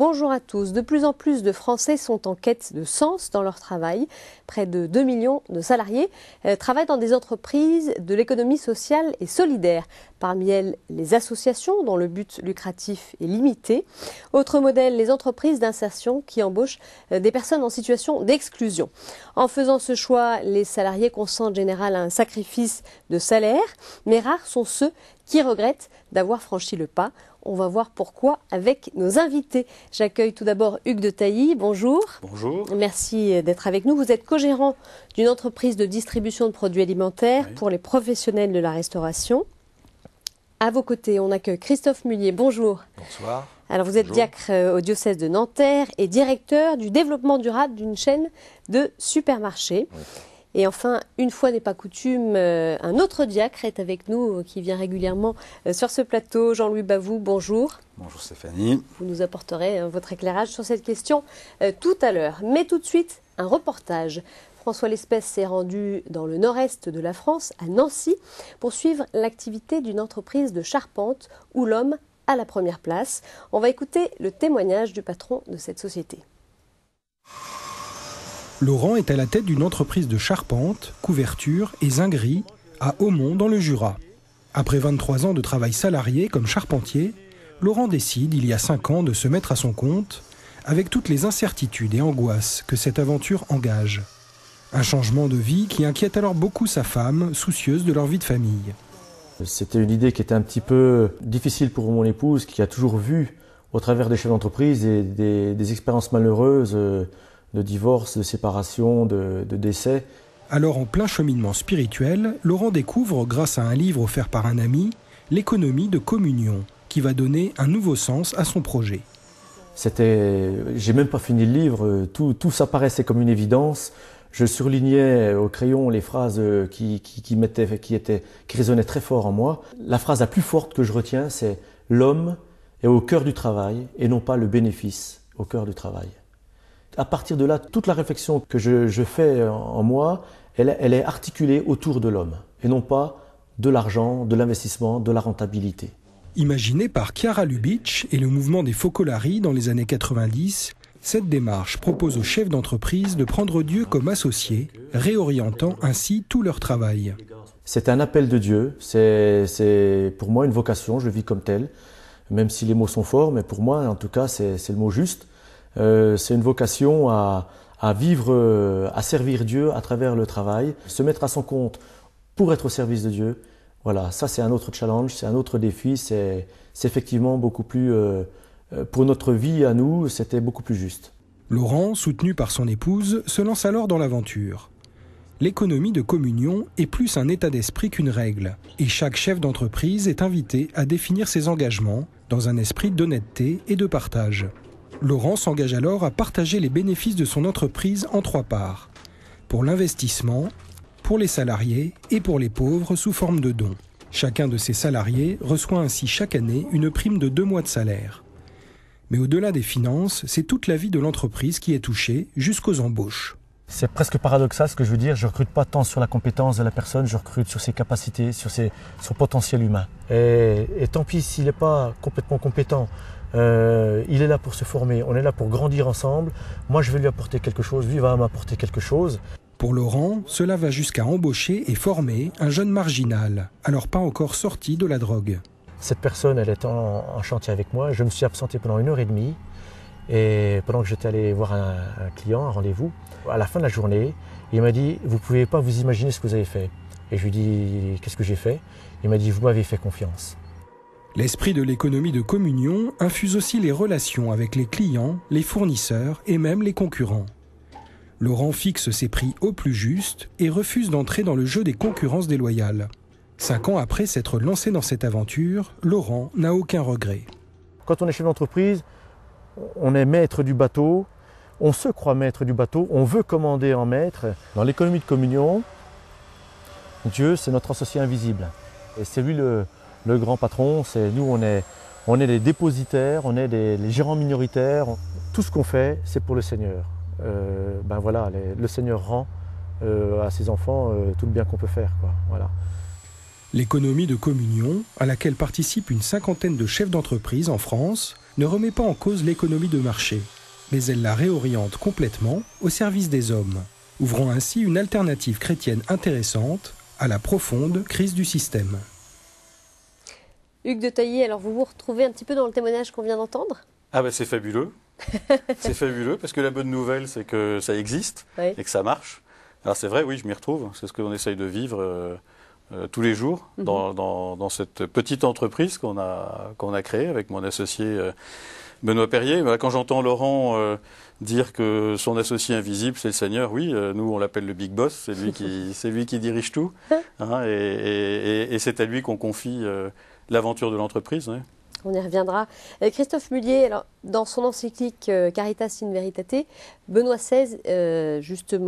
Bonjour à tous. De plus en plus de Français sont en quête de sens dans leur travail. Près de 2 millions de salariés euh, travaillent dans des entreprises de l'économie sociale et solidaire. Parmi elles, les associations dont le but lucratif est limité. Autre modèle, les entreprises d'insertion qui embauchent euh, des personnes en situation d'exclusion. En faisant ce choix, les salariés consentent généralement un sacrifice de salaire, mais rares sont ceux qui regrettent d'avoir franchi le pas. On va voir pourquoi avec nos invités. J'accueille tout d'abord Hugues de Tailly. Bonjour. Bonjour. Merci d'être avec nous. Vous êtes co-gérant d'une entreprise de distribution de produits alimentaires pour les professionnels de la restauration. À vos côtés, on accueille Christophe Mullier. Bonjour. Bonsoir. Alors, vous êtes diacre euh, au diocèse de Nanterre et directeur du développement durable d'une chaîne de supermarchés. Et enfin, une fois n'est pas coutume, euh, un autre diacre est avec nous euh, qui vient régulièrement euh, sur ce plateau. Jean-Louis Bavou, bonjour. Bonjour Stéphanie. Vous nous apporterez votre éclairage sur cette question tout à l'heure. Mais tout de suite, un reportage. François L'Espèce s'est rendu dans le nord-est de la France, à Nancy, pour suivre l'activité d'une entreprise de charpente où l'homme a la première place. On va écouter le témoignage du patron de cette société. Laurent est à la tête d'une entreprise de charpente, couverture et zinguerie à Aumont dans le Jura. Après 23 ans de travail salarié comme charpentier, Laurent décide, il y a 5 ans, de se mettre à son compte, avec toutes les incertitudes et angoisses que cette aventure engage. Un changement de vie qui inquiète alors beaucoup sa femme, soucieuse de leur vie de famille. C'était une idée qui était un petit peu difficile pour mon épouse, qui a toujours vu, au travers des chefs d'entreprise et des expériences malheureuses, euh, de divorce, de séparation, de, décès. Alors en plein cheminement spirituel, Laurent découvre, grâce à un livre offert par un ami, l'économie de communion, qui va donner un nouveau sens à son projet. C'était, j'ai même pas fini le livre, tout, tout s'apparaissait comme une évidence. Je surlignais au crayon les phrases qui, qui, qui, étaient, qui résonnaient très fort en moi. La phrase la plus forte que je retiens, c'est L'homme est au cœur du travail et non pas le bénéfice au cœur du travail à partir de là, toute la réflexion que je, fais euh, en moi, elle, est articulée autour de l'homme, et non pas de l'argent, de l'investissement, de la rentabilité. Imaginée par Chiara Lubitsch et le mouvement des Focolari dans les années 90, cette démarche propose aux chefs d'entreprise de prendre Dieu comme associé, réorientant ainsi tout leur travail. C'est un appel de Dieu, c'est pour moi une vocation, je vis comme tel, même si les mots sont forts, mais pour moi en tout cas c'est le mot juste. Euh, c'est une vocation à, vivre, euh, à servir Dieu à travers le travail, se mettre à son compte pour être au service de Dieu. Voilà, ça c'est un autre challenge, c'est un autre défi, c'est effectivement beaucoup plus, euh, pour notre vie à nous, c'était beaucoup plus juste. Laurent, soutenu par son épouse, se lance alors dans l'aventure. L'économie de communion est plus un état d'esprit qu'une règle, et chaque chef d'entreprise est invité à définir ses engagements dans un esprit d'honnêteté et de partage. Laurent s'engage alors à partager les bénéfices de son entreprise en trois parts. Pour l'investissement, pour les salariés et pour les pauvres sous forme de dons. Chacun de ses salariés reçoit ainsi chaque année une prime de deux mois de salaire. Mais au-delà des finances, c'est toute la vie de l'entreprise qui est touchée, jusqu'aux embauches c'est presque paradoxal ce que je veux dire. Je recrute pas tant sur la compétence de la personne, je recrute sur ses capacités, sur son potentiel humain. Et, tant pis s'il n'est pas complètement compétent. Euh, il est là pour se former, on est là pour grandir ensemble. Moi, je vais lui apporter quelque chose, lui va m'apporter quelque chose. Pour Laurent, cela va jusqu'à embaucher et former un jeune marginal, alors pas encore sorti de la drogue. Cette personne, elle est en chantier avec moi. Je me suis absenté pendant une heure et demie. Et pendant que j'étais allé voir un, client, un rendez-vous, à la fin de la journée, il m'a dit Vous ne pouvez pas vous imaginer ce que vous avez fait. Et je lui dis Qu'est-ce que j'ai fait Il m'a dit Vous m'avez fait confiance. L'esprit de l'économie de communion infuse aussi les relations avec les clients, les fournisseurs et même les concurrents. Laurent fixe ses prix au plus juste et refuse d'entrer dans le jeu des concurrences déloyales. Cinq ans après s'être lancé dans cette aventure, Laurent n'a aucun regret. Quand on est chef d'entreprise, on est maître du bateau, on se croit maître du bateau, on veut commander en maître. Dans l'économie de communion, Dieu, c'est notre associé invisible. Et c'est lui le, grand patron, c'est nous, on est, on est les dépositaires, on est les, gérants minoritaires. Tout ce qu'on fait, c'est pour le Seigneur. Euh, ben voilà, le Seigneur rend euh, à ses enfants euh, tout le bien qu'on peut faire. voilà. L'économie de communion, à laquelle participent une cinquantaine de chefs d'entreprise en France, ne remet pas en cause l'économie de marché, mais elle la réoriente complètement au service des hommes, ouvrant ainsi une alternative chrétienne intéressante à la profonde crise du système. Hugues de Taillé, alors vous vous retrouvez un petit peu dans le témoignage qu'on vient d'entendre Ah ben c'est fabuleux. c'est fabuleux parce que la bonne nouvelle c'est que ça existe et que ça marche. Alors c'est vrai, oui, je m'y retrouve. C'est ce que l'on essaye de vivre. Euh, euh, tous les jours mhm. dans, cette petite entreprise qu'on a, créée avec mon associé euh, Benoît Perrier. quand j'entends Laurent euh, dire que son associé invisible, c'est le Seigneur, oui, nous on l'appelle le Big Boss, c'est lui, qui, dirige tout. Hein, et, c'est à lui qu'on confie l'aventure de l'entreprise. On y reviendra. Euh, Christophe Mullier, dans son encyclique euh, Caritas in Veritate, Benoît XVI, euh, justement,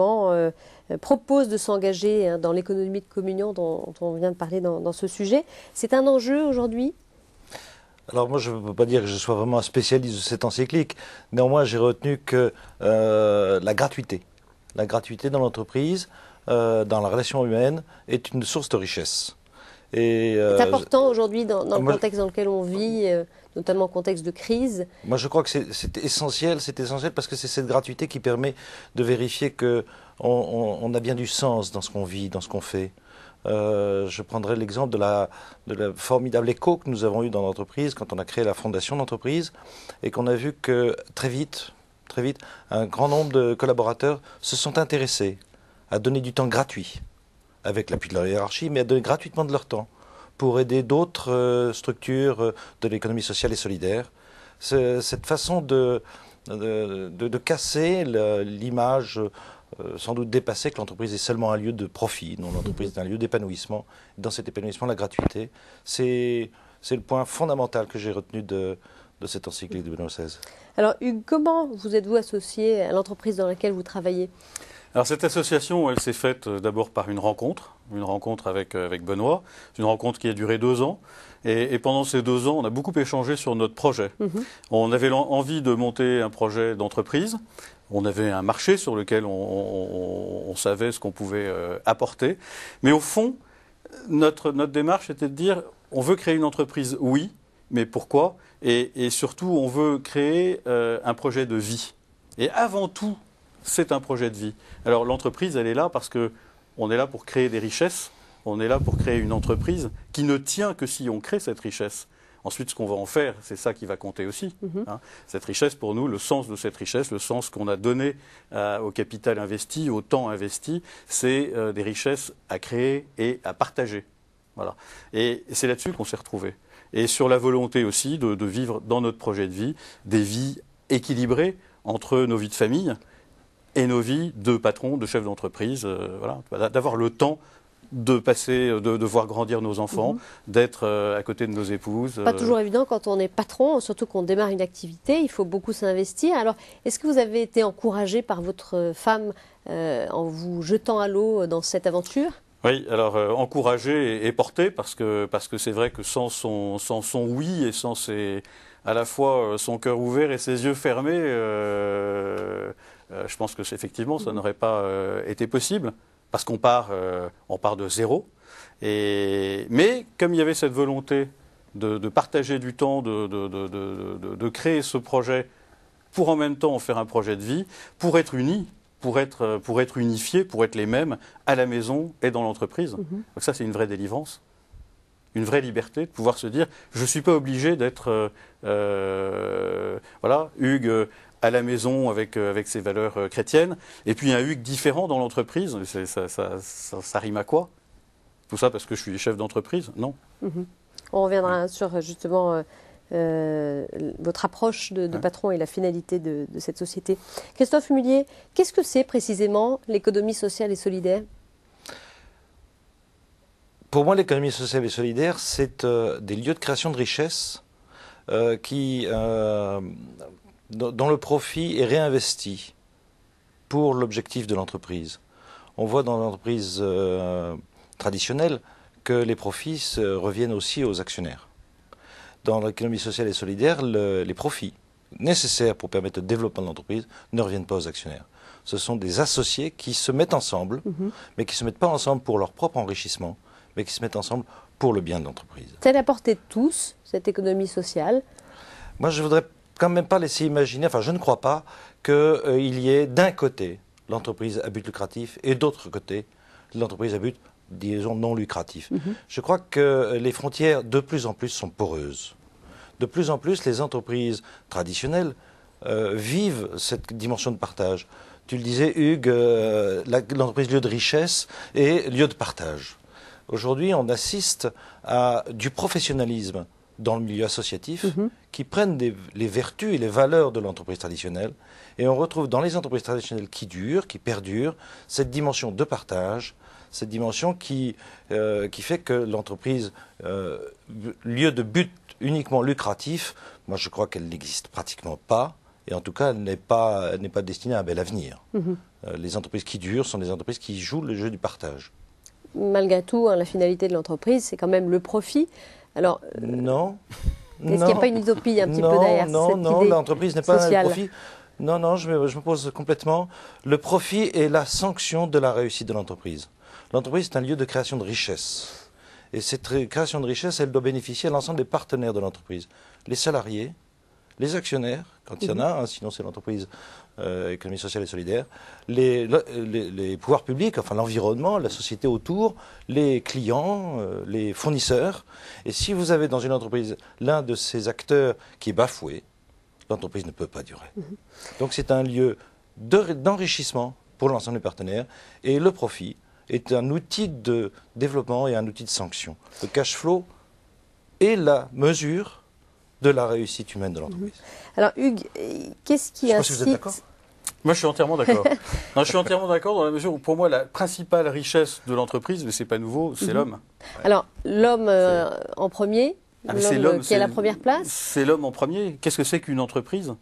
propose de s'engager hein, dans l'économie de communion dont, on vient de parler dans, ce sujet. C'est un enjeu aujourd'hui alors moi, je ne peux pas dire que je sois vraiment un spécialiste de cette encyclique. Néanmoins, j'ai retenu que la gratuité, la gratuité dans l'entreprise, dans la relation humaine, est une source de richesse. Euh, c'est important aujourd'hui dans, le oh, contexte dans lequel on vit, euh, notamment en contexte de crise. Moi, je crois que c'est, essentiel, c'est essentiel parce que c'est cette gratuité qui permet de vérifier que on, a bien du sens dans ce qu'on vit, dans ce qu'on fait. Euh, je prendrai l'exemple de la, formidable écho que nous avons eue dans l'entreprise quand on a créé la fondation d'entreprise et qu'on a vu que très vite, très vite, un grand nombre de collaborateurs se sont intéressés à donner du temps gratuit avec l'appui de leur hiérarchie, mais à donner gratuitement de leur temps pour aider d'autres euh, structures euh, de l'économie sociale et solidaire. Cette façon de, de, casser l'image euh, sans doute dépassée que l'entreprise est seulement un lieu de profit, non l'entreprise est un lieu d'épanouissement. Dans cet épanouissement, la gratuité, c'est le point fondamental que j'ai retenu de, de cette encyclique de 2016. Alors Hugues, comment vous êtes-vous associé à l'entreprise dans laquelle vous travaillez alors cette association, elle s'est faite euh, d'abord par une rencontre, une rencontre avec, euh, avec Benoît, une rencontre qui a duré deux ans. Et, pendant ces deux ans, on a beaucoup échangé sur notre projet. Mhm. On avait envie de monter un projet d'entreprise. On avait un marché sur lequel on, savait ce qu'on pouvait euh, apporter. Mais au fond, notre, démarche était de dire, on veut créer une entreprise, oui, mais pourquoi et, surtout, on veut créer un projet de vie. Et avant tout, c'est un projet de vie. Alors l'entreprise, elle est là parce qu'on est là pour créer des richesses, on est là pour créer une entreprise qui ne tient que si on crée cette richesse. Ensuite, ce qu'on va en faire, c'est ça qui va compter aussi. Mhm. Hein. Cette richesse, pour nous, le sens de cette richesse, le sens qu'on a donné euh, au capital investi, au temps investi, c'est euh, des richesses à créer et à partager. Voilà. Et c'est là-dessus qu'on s'est retrouvés. Et sur la volonté aussi de, vivre dans notre projet de vie des vies équilibrées entre nos vies de famille, et nos vies de patrons, de chefs d'entreprise, euh, voilà, d'avoir le temps de passer, euh, de, voir grandir nos enfants, mhm. d'être euh, à côté de nos épouses. Pas toujours évident quand on est patron, surtout qu'on démarre une activité, il faut beaucoup s'investir. Alors, est-ce que vous avez été encouragé par votre femme en vous jetant à l'eau dans cette aventure oui, alors encouragé et, porté, parce que parce que c'est vrai que sans son son oui et sans ses à la fois son cœur ouvert et ses yeux fermés, euh, je pense que effectivement, ça mm-hmm. n'aurait pas euh, été possible parce qu'on part, euh, on part de zéro. mais comme il y avait cette volonté de, partager du temps, de, créer ce projet pour en même temps en faire un projet de vie, pour être unis, pour être, pour être unifiés, pour être les mêmes à la maison et dans l'entreprise. Mm-hmm. Donc ça, c'est une vraie délivrance, une vraie liberté de pouvoir se dire, je ne suis pas obligé d'être, voilà, Hugues à la maison avec, euh, avec ses valeurs euh, chrétiennes, et puis un huc différent dans l'entreprise, ça, rime à quoi Tout ça parce que je suis chef d'entreprise Non. Mhm. On reviendra sur justement euh, votre approche de, patron et la finalité de, cette société. Christophe Mullier, qu'est-ce que c'est précisément l'économie sociale et solidaire Pour moi, l'économie sociale et solidaire, c'est des lieux de création de richesses qui dont le profit est réinvesti pour l'objectif de l'entreprise. On voit dans l'entreprise euh, traditionnelle que les profits reviennent aussi aux actionnaires. Dans l'économie sociale et solidaire, les profits nécessaires pour permettre le développement de l'entreprise ne reviennent pas aux actionnaires. Ce sont des associés qui se mettent ensemble, mhm. mais qui ne se mettent pas ensemble pour leur propre enrichissement, mais qui se mettent ensemble pour le bien de l'entreprise. C'est la portée de tous, cette économie sociale Moi, je voudrais même pas laisser imaginer, enfin je ne crois pas, qu'il euh, y ait d'un côté l'entreprise à but lucratif et d'autre côté l'entreprise à but, disons, non lucratif. Mhm. Je crois que euh, les frontières de plus en plus sont poreuses. De plus en plus, les entreprises traditionnelles euh, vivent cette dimension de partage. Tu le disais, Hugues, l'entreprise lieu de richesse et lieu de partage. Aujourd'hui, on assiste à du professionnalisme dans le milieu associatif mhm. qui prennent les vertus et les valeurs de l'entreprise traditionnelle. Et on retrouve dans les entreprises traditionnelles qui durent, qui perdurent, cette dimension de partage, cette dimension qui, euh, qui fait que l'entreprise, euh, lieu de but uniquement lucratif, moi je crois qu'elle n'existe pratiquement pas. Et en tout cas, elle n'est pas, pas destinée à un bel avenir. Mhm. Euh, les entreprises qui durent sont des entreprises qui jouent le jeu du partage malgré tout, hein, la finalité de l'entreprise, c'est quand même le profit. Alors, non. Euh, est-ce qu'il n'y a pas une utopie un petit peu derrière cette non, l'entreprise n'est pas un profit. Non, non, je me, je me pose complètement. Le profit est la sanction de la réussite de l'entreprise. L'entreprise est un lieu de création de richesse. Et cette création de richesse, elle doit bénéficier à l'ensemble des partenaires de l'entreprise. Les salariés, les actionnaires, quand il y en mhm. a, sinon c'est l'entreprise euh, économie sociale et solidaire, les, pouvoirs publics, enfin l'environnement, la société autour, les clients, euh, les fournisseurs. Et si vous avez dans une entreprise l'un de ces acteurs qui est bafoué, l'entreprise ne peut pas durer. Mhm. Donc c'est un lieu d'enrichissement pour l'ensemble des partenaires et le profit est un outil de développement et un outil de sanction. Le cash flow est la mesure de la réussite humaine de l'entreprise. Mhm. Alors Hugues, qu'est-ce qui je incite... sais vous êtes d'accord. Moi, je suis entièrement d'accord. je suis entièrement d'accord dans la mesure où, pour moi, la principale richesse de l'entreprise, mais c'est pas nouveau, c'est mhm. l'homme. Alors, l'homme euh, en premier, ah, l'homme euh, qui est la première place. C'est l'homme en premier. Qu'est-ce que c'est qu'une entreprise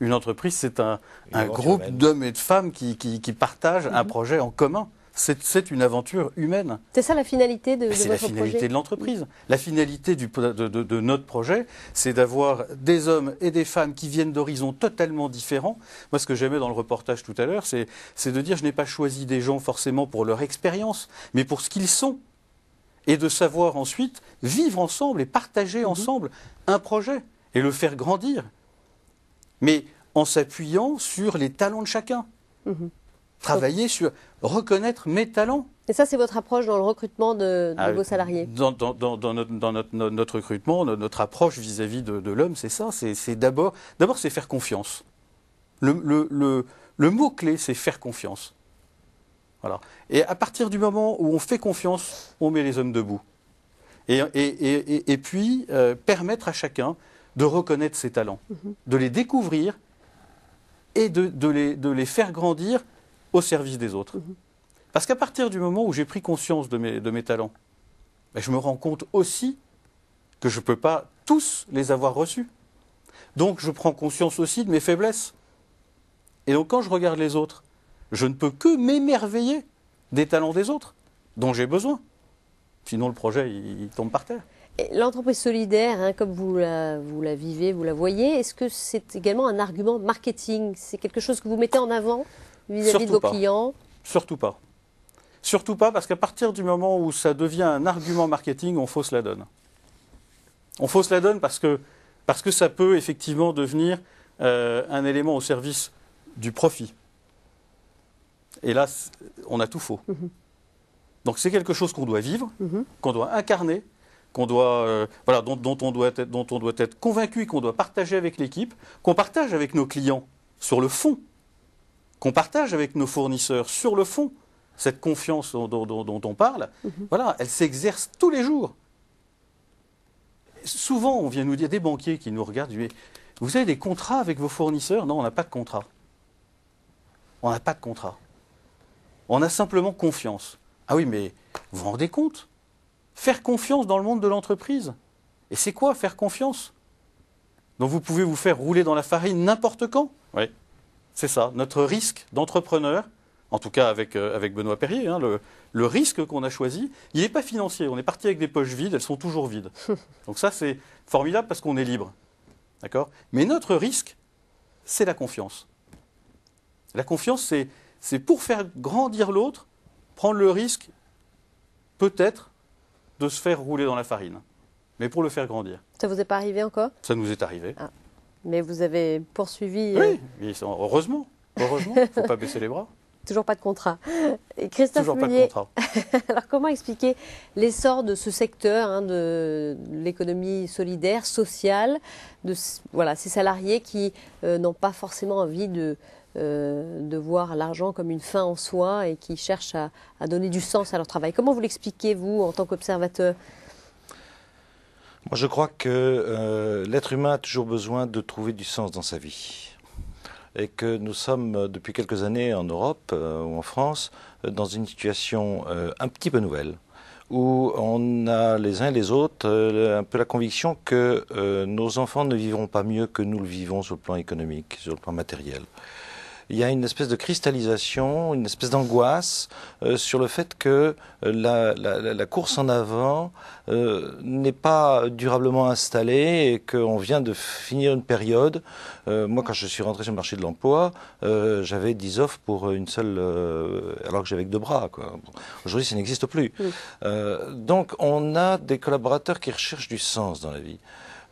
Une entreprise, c'est un, groupe d'hommes et de femmes qui, partagent un mhm. projet en commun. C'est une aventure humaine. C'est ça la finalité de, de C'est la finalité de l'entreprise. La finalité de, notre projet, c'est d'avoir des hommes et des femmes qui viennent d'horizons totalement différents. Moi, ce que j'aimais dans le reportage tout à l'heure, c'est de dire je n'ai pas choisi des gens forcément pour leur expérience, mais pour ce qu'ils sont. Et de savoir ensuite vivre ensemble et partager mhm. ensemble un projet et le faire grandir. Mais en s'appuyant sur les talents de chacun. Mhm travailler sur reconnaître mes talents. Et ça, c'est votre approche dans le recrutement de, ah vos salariés Dans, notre, recrutement, notre approche vis-à-vis de, l'homme, c'est ça. C'est d'abord, d'abord, c'est faire confiance. Le, mot-clé, c'est faire confiance. Et à partir du moment où on fait confiance, on met les hommes debout. Et, puis, euh, permettre à chacun de reconnaître ses talents, mhm. de les découvrir et de les faire grandir au service des autres. Mhm. Parce qu'à partir du moment où j'ai pris conscience de mes, talents, ben, je me rends compte aussi que je ne peux pas tous les avoir reçus. Donc je prends conscience aussi de mes faiblesses. Et donc quand je regarde les autres, je ne peux que m'émerveiller des talents des autres, dont j'ai besoin. Sinon le projet, il, tombe par terre. L'entreprise solidaire, hein, comme vous vous la vivez, vous la voyez, est-ce que c'est également un argument marketing C'est quelque chose que vous mettez en avant vis vos pas. clients Surtout pas. Surtout pas, parce qu'à partir du moment où ça devient un argument marketing, on fausse la donne. On fausse la donne parce que, parce que ça peut effectivement devenir euh, un élément au service du profit. Et là, on a tout faux. Mhm. Donc c'est quelque chose qu'on doit vivre, mhm. qu'on doit incarner, qu'on doit, euh, voilà, dont, on doit être, dont on doit être convaincu, qu'on doit partager avec l'équipe, qu'on partage avec nos clients sur le fond qu'on partage avec nos fournisseurs sur le fond, cette confiance dont, on parle, mhm. voilà, elle s'exerce tous les jours. Souvent, on vient nous dire, des banquiers qui nous regardent, vous avez des contrats avec vos fournisseurs Non, on n'a pas de contrat. On n'a pas de contrat. On a simplement confiance. Ah oui, mais vous vous rendez compte Faire confiance dans le monde de l'entreprise. Et c'est quoi faire confiance Donc vous pouvez vous faire rouler dans la farine n'importe quand c'est ça. Notre risque d'entrepreneur, en tout cas avec, euh, avec Benoît Perrier, hein, le, risque qu'on a choisi, il n'est pas financier. On est parti avec des poches vides, elles sont toujours vides. Donc ça, c'est formidable parce qu'on est libre. D'accord Mais notre risque, c'est la confiance. La confiance, c'est pour faire grandir l'autre, prendre le risque, peut-être, de se faire rouler dans la farine, mais pour le faire grandir. Ça vous est pas arrivé encore Ça nous est arrivé. Ah. Mais vous avez poursuivi. Oui, euh, ils sont, heureusement. Heureusement, il ne faut pas baisser les bras. Toujours pas de contrat. Et Christophe Toujours pas de contrat. alors comment expliquer l'essor de ce secteur hein, de l'économie solidaire, sociale, de voilà, ces salariés qui euh, n'ont pas forcément envie de, euh, de voir l'argent comme une fin en soi et qui cherchent à, à donner du sens à leur travail. Comment vous l'expliquez, vous, en tant qu'observateur moi, je crois que euh, l'être humain a toujours besoin de trouver du sens dans sa vie. Et que nous sommes, euh, depuis quelques années en Europe euh, ou en France, dans une situation un petit peu nouvelle, où on a les uns et les autres un peu la conviction que nos enfants ne vivront pas mieux que nous le vivons sur le plan économique, sur le plan matériel il y a une espèce de cristallisation, une espèce d'angoisse euh, sur le fait que euh, la, course en avant euh, n'est pas durablement installée et qu'on vient de finir une période. moi, quand je suis rentré sur le marché de l'emploi, j'avais 10 offres pour une seule, alors que j'avais que deux bras. Aujourd'hui, ça n'existe plus. donc, on a des collaborateurs qui recherchent du sens dans la vie.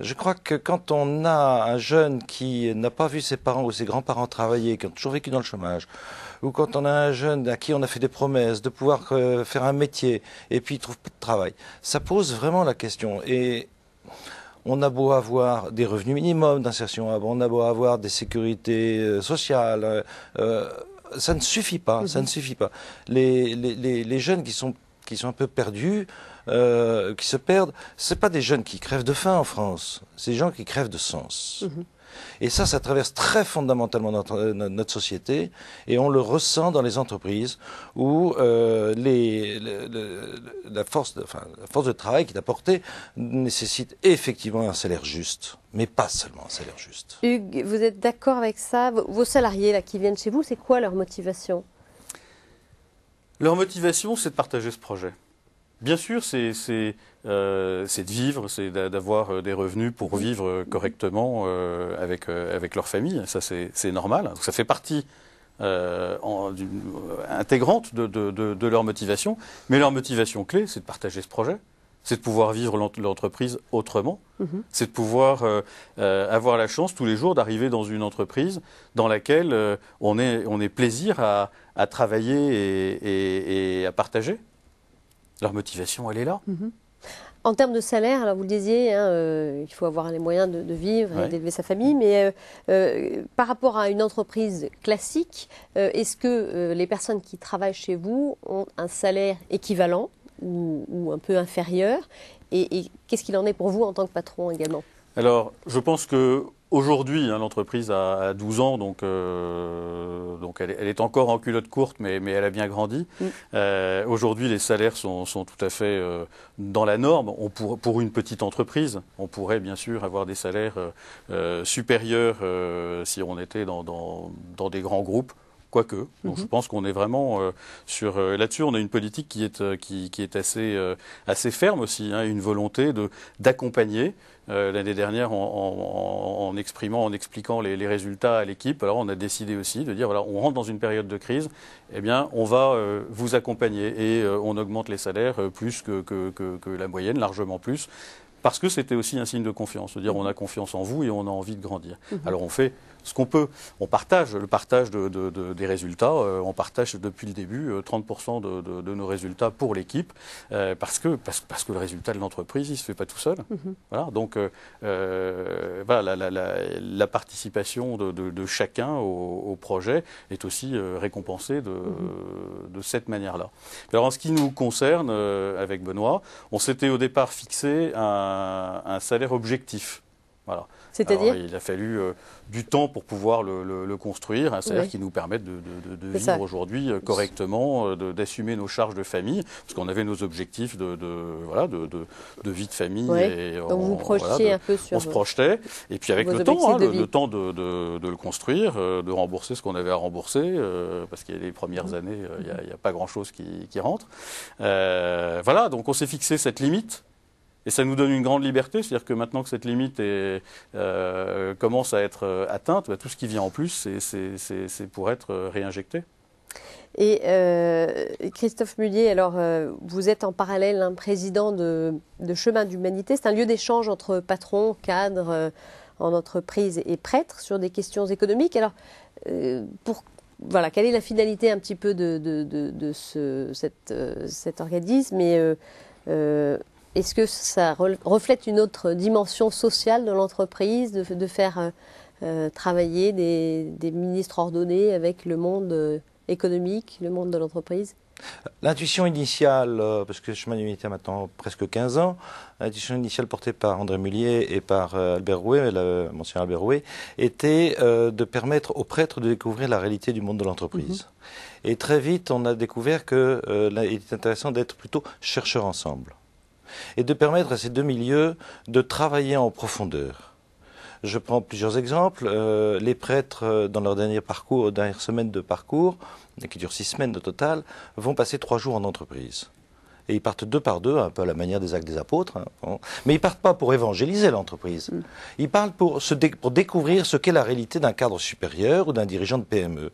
Je crois que quand on a un jeune qui n'a pas vu ses parents ou ses grands-parents travailler, qui ont toujours vécu dans le chômage, ou quand on a un jeune à qui on a fait des promesses de pouvoir euh, faire un métier et puis il trouve pas de travail, ça pose vraiment la question. Et on a beau avoir des revenus minimums d'insertion, on a beau avoir des sécurités euh, sociales, euh, ça ne suffit pas, ça ne mhm. suffit pas. Les, les jeunes qui sont, qui sont un peu perdus, euh, qui se perdent, ce pas des jeunes qui crèvent de faim en France, c'est des gens qui crèvent de sens. Mhm. Et ça, ça traverse très fondamentalement notre, euh, notre, société et on le ressent dans les entreprises où euh, les, la, force de, force de travail qui est apportée nécessite effectivement un salaire juste, mais pas seulement un salaire juste. Hugues, vous êtes d'accord avec ça Vos salariés là, qui viennent chez vous, c'est quoi leur motivation Leur motivation, c'est de partager ce projet. Bien sûr, euh, c'est de vivre, c'est d'avoir euh, des revenus pour vivre euh, correctement avec, leur famille. Ça, c'est normal. ça fait partie intégrante de, leur motivation. Mais leur motivation clé, c'est de partager ce projet. C'est de pouvoir vivre l'entreprise autrement. Mhm. C'est de pouvoir avoir la chance tous les jours d'arriver dans une entreprise dans laquelle on, est, plaisir à, travailler et, et à partager. Leur motivation, elle est là. Mhm. En termes de salaire, alors vous le disiez, hein, euh, il faut avoir les moyens de, vivre et d'élever sa famille, mais euh, euh, par rapport à une entreprise classique, est-ce que les personnes qui travaillent chez vous ont un salaire équivalent ou, un peu inférieur Et, et qu'est-ce qu'il en est pour vous en tant que patron également Alors, je pense que Aujourd'hui, hein, l'entreprise a, 12 ans, donc, euh, donc elle, est encore en culotte courte, mais, mais elle a bien grandi. Mm. Euh, aujourd'hui, les salaires sont, sont, tout à fait euh, dans la norme. On pour, pour, une petite entreprise, on pourrait bien sûr avoir des salaires supérieurs si on était dans, dans, dans des grands groupes quoique. je mhm. pense qu'on est vraiment euh, sur euh, là-dessus. On a une politique qui est euh, assez assez ferme aussi, hein, une volonté de d'accompagner. L'année dernière, en, en, exprimant, en expliquant les, résultats à l'équipe, alors on a décidé aussi de dire voilà, on rentre dans une période de crise, eh bien, on va vous accompagner et on augmente les salaires plus que, la moyenne, largement plus, parce que c'était aussi un signe de confiance, de dire mhm. on a confiance en vous et on a envie de grandir. Mhm. Alors on fait ce qu'on peut. On partage le partage des résultats. Euh, on partage depuis le début 30% euh, de, nos résultats pour l'équipe euh, parce, que, parce, que le résultat de l'entreprise, il ne se fait pas tout seul. Mhm. donc la, participation de, chacun au, projet est aussi récompensée mhm. de, cette manière-là. Alors en ce qui nous concerne, avec Benoît, on s'était au départ fixé un, un salaire objectif. Voilà. Il a fallu euh, du temps pour pouvoir le, construire, c'est-à-dire qui nous permettent de, vivre aujourd'hui euh, correctement, euh, d'assumer nos charges de famille, parce qu'on avait nos objectifs de, de, vie de famille. Donc vous projetiez un peu sur. On se projetait, et puis avec le temps, hein, le, temps de, le construire, de rembourser ce qu'on avait à rembourser, parce qu'il y a les premières mmh. années, il n'y a, pas grand-chose qui rentre. voilà, donc on s'est fixé cette limite et ça nous donne une grande liberté, c'est-à-dire que maintenant que cette limite euh, commence à être euh, atteinte, bah, tout ce qui vient en plus, c'est pour être euh, réinjecté. Et Christophe Mullier, alors vous êtes en parallèle un président de, Chemin d'Humanité. C'est un lieu d'échange entre patrons, cadres en entreprise et prêtres sur des questions économiques. Alors, voilà, quelle est la finalité un petit peu de, cet organisme est-ce que ça reflète une autre dimension sociale de l'entreprise, de, faire euh, euh, travailler des, ministres ordonnés avec le monde euh, économique, le monde de l'entreprise L'intuition initiale, parce que le chemin d'unité a maintenant presque 15 ans, l'intuition initiale portée par André Mullier et par Albert Rouet, le, monsieur Albert Rouet, était de permettre aux prêtres de découvrir la réalité du monde de l'entreprise. Mm-hmm. Et très vite, on a découvert qu'il était intéressant d'être plutôt chercheurs ensemble et de permettre à ces deux milieux de travailler en profondeur. Je prends plusieurs exemples. Euh, les prêtres, euh, dans leur dernier parcours, dernière semaine de parcours, qui dure six semaines au total, vont passer trois jours en entreprise et ils partent deux par deux, un peu à la manière des actes des apôtres. Hein, Mais ils partent pas pour évangéliser l'entreprise. Mm. Ils partent pour, se pour découvrir ce qu'est la réalité d'un cadre supérieur ou d'un dirigeant de PME.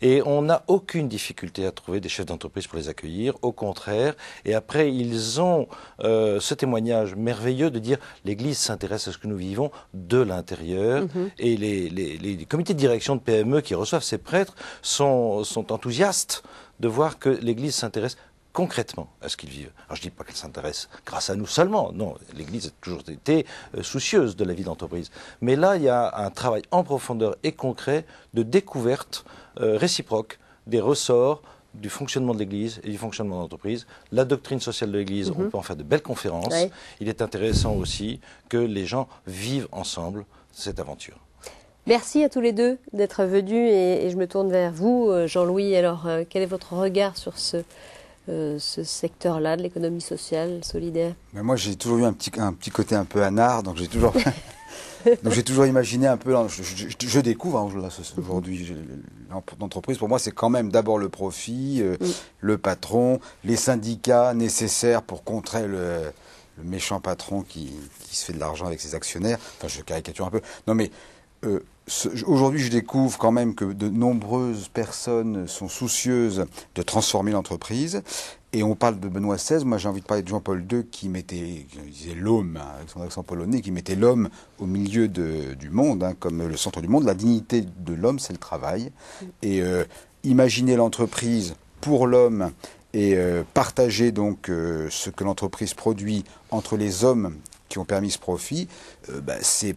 Et on n'a aucune difficulté à trouver des chefs d'entreprise pour les accueillir, au contraire. Et après, ils ont euh, ce témoignage merveilleux de dire l'Église s'intéresse à ce que nous vivons de l'intérieur. Mm-hmm. Et les, comités de direction de PME qui reçoivent ces prêtres sont enthousiastes de voir que l'Église s'intéresse concrètement à ce qu'ils vivent. Alors je ne dis pas qu'elle s'intéresse grâce à nous seulement, non, l'Église a toujours été euh, soucieuse de la vie d'entreprise. Mais là, il y a un travail en profondeur et concret de découverte euh, réciproque des ressorts du fonctionnement de l'Église et du fonctionnement de l'entreprise. La doctrine sociale de l'Église, mhm. on peut en faire de belles conférences. Il est intéressant aussi que les gens vivent ensemble cette aventure. Merci à tous les deux d'être venus et, je me tourne vers vous, euh, Jean-Louis. Alors, quel est votre regard sur ce, euh, ce secteur-là de l'économie sociale, solidaire Mais Moi, j'ai toujours eu un petit, un petit côté un peu anard, donc j'ai toujours. donc j'ai toujours imaginé un peu, hein, je, je, découvre hein, aujourd'hui l'entreprise, pour moi c'est quand même d'abord le profit, euh, mm. le patron, les syndicats nécessaires pour contrer le, méchant patron qui, qui, se fait de l'argent avec ses actionnaires, enfin je caricature un peu, non mais euh, Aujourd'hui, je découvre quand même que de nombreuses personnes sont soucieuses de transformer l'entreprise. Et on parle de Benoît XVI. Moi, j'ai envie de parler de Jean-Paul II qui mettait, disait l'homme, avec son accent polonais, qui mettait l'homme au milieu du monde, hein, comme le centre du monde. La dignité de l'homme, c'est le travail. Et euh, imaginer l'entreprise pour l'homme et euh, partager donc euh, ce que l'entreprise produit entre les hommes qui ont permis ce profit, bah, c'est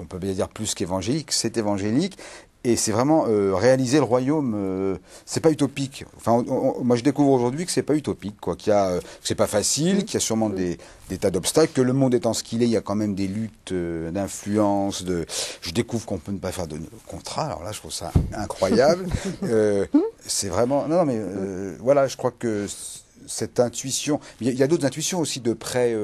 on peut bien dire plus qu'évangélique, c'est évangélique. Et c'est vraiment euh, réaliser le royaume, euh, c'est pas utopique. Enfin, moi je découvre aujourd'hui que c'est pas utopique, quoi. Qu'il y a, euh, c'est pas facile, qu'il y a sûrement des, tas d'obstacles, que le monde étant ce qu'il est, il y a quand même des luttes d'influence. De, je découvre qu'on peut ne pas faire de contrat. Alors là, je trouve ça incroyable. c'est vraiment, non, non mais voilà, je crois que cette intuition. Il y a d'autres intuitions aussi de près.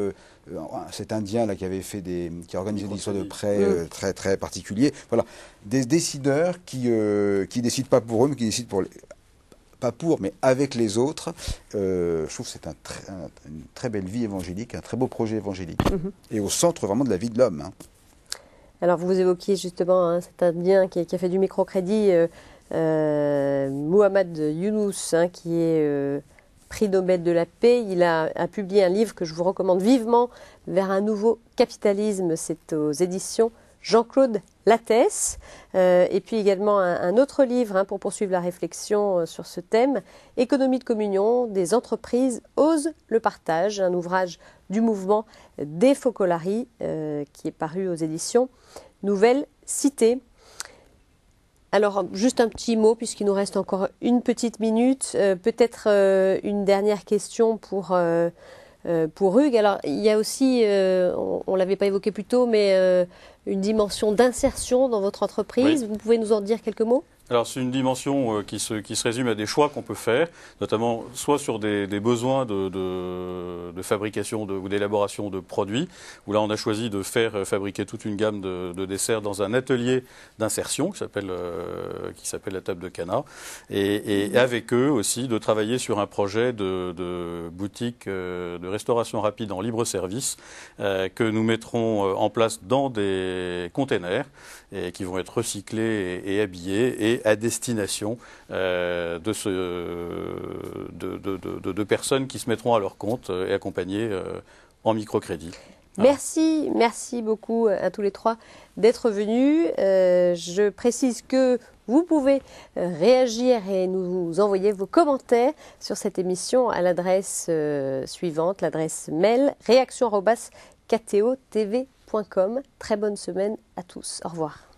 Euh, cet Indien là qui avait fait des, qui a organisé des histoires de prêts euh, mm. très très particuliers. Voilà, des décideurs qui euh, qui décident pas pour eux, mais qui décident pour pas pour, mais avec les autres. je trouve que c'est une très belle vie évangélique, un très beau projet évangélique, mm-hmm. et au centre vraiment de la vie de l'homme. Hein. Alors vous évoquiez justement hein, cet Indien qui, a fait du microcrédit, Mohamed Younous, hein, qui est prix Nobel de la paix. Il a, publié un livre que je vous recommande vivement, Vers un nouveau capitalisme. C'est aux éditions Jean-Claude Lattès. Euh, et puis également un, autre livre hein, pour poursuivre la réflexion euh, sur ce thème, Économie de communion, des entreprises osent le partage, un ouvrage du mouvement des Focolari euh, qui est paru aux éditions Nouvelle Cité. Alors, juste un petit mot, puisqu'il nous reste encore une petite minute. Euh, peut-être euh, une dernière question euh, pour, Hugues. Alors, il y a aussi, on, ne l'avait pas évoqué plus tôt, mais une dimension d'insertion dans votre entreprise. Vous pouvez nous en dire quelques mots alors c'est une dimension euh, qui se, qui se, résume à des choix qu'on peut faire, notamment soit sur des, besoins de, de, fabrication ou d'élaboration de produits, où là on a choisi de faire euh, fabriquer toute une gamme de, desserts dans un atelier d'insertion qui s'appelle euh, la table de canard, et, avec eux aussi de travailler sur un projet de, boutique de restauration rapide en libre service que nous mettrons en place dans des containers et qui vont être recyclés et, habillés et à destination euh, de, ce, de, de, de, personnes qui se mettront à leur compte euh, et accompagnées euh, en microcrédit. Merci, merci beaucoup à tous les trois d'être venus. je précise que vous pouvez réagir et nous envoyer vos commentaires sur cette émission à l'adresse suivante, l'adresse mail réaction@kto.tv. Très bonne semaine à tous. Au revoir.